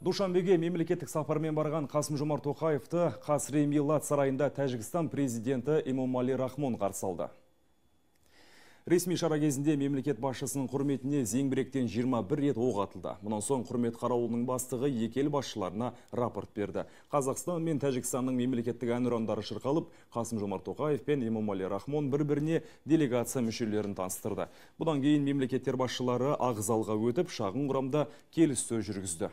Душанбеге мемлекеттік сапармен барған Қасым Жомарт Тоқаевты Қасри Милат сарайында Тәжікстан президенті Имомали Рахмон қарсы алды. Ресми шара кезінде мемлекет басшысының құрметіне зеңбіректен 21 рет оқ атылды. Мұнан соң құрмет қарауылының бастығы екі ел басшыларына рапорт берді. Қазақстан мен Тәжікстанның мемлекеттік әнұрандары шырқалып, Қасым Жомарт Тоқаев пен Имомали Рахмон бір-біріне делегация мүшелерін таныстырды. Бұдан кейін мемлекеттер басшылары ағзалға өтіп, шағын құрамда келіссөз жүргізді.